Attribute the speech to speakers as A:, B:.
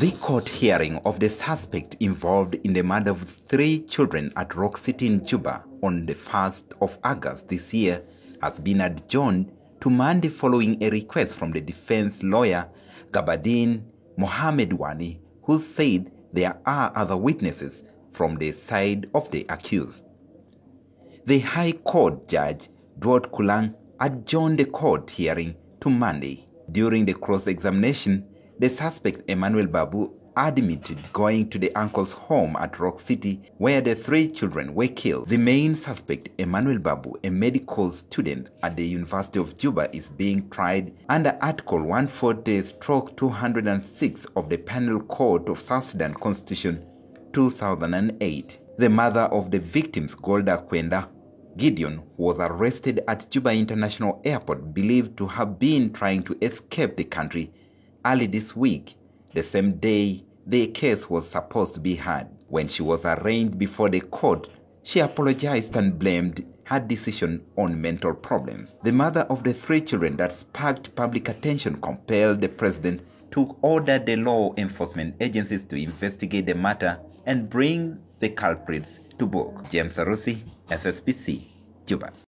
A: The court hearing of the suspect involved in the murder of three children at Rock City in Juba on the 1st of August this year has been adjourned to Monday following a request from the defense lawyer Gabadin Mohamed Wani, who said there are other witnesses from the side of the accused. The High Court Judge Dwight Kulang adjourned the court hearing to Monday. During the cross examination, the suspect, Emmanuel Babu, admitted going to the uncle's home at Rock City where the three children were killed. The main suspect, Emmanuel Babu, a medical student at the University of Juba, is being tried under Article 140-206 of the Penal Code of South Sudan Constitution 2008. The mother of the victims, Golda Kwenda, Gideon was arrested at Juba International Airport believed to have been trying to escape the country Early this week, the same day their case was supposed to be heard, when she was arraigned before the court, she apologized and blamed her decision on mental problems. The mother of the three children that sparked public attention compelled the president to order the law enforcement agencies to investigate the matter and bring the culprits to book. James Arusi, SSPC, Cuba.